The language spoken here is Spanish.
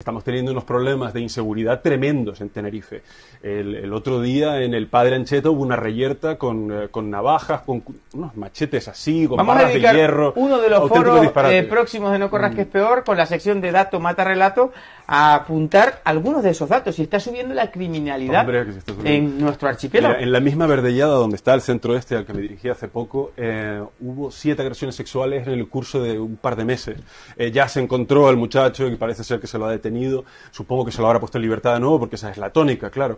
Estamos teniendo unos problemas de inseguridad tremendos en Tenerife. El, otro día en el Padre Ancheto hubo una reyerta con, eh, navajas, con unos machetes así, con Vamos de hierro. uno de los foros eh, próximos de No Corras mm. que es peor, con la sección de dato mata relato, a apuntar algunos de esos datos. Y está subiendo la criminalidad en nuestro archipiélago. en la misma verdellada donde está el centro este al que me dirigí hace poco, eh, hubo siete agresiones sexuales en el curso de un par de meses. ya se encontró al muchacho y parece ser que se lo ha detenido supongo que se lo habrá puesto en libertad de nuevo porque esa es la tónica, claro.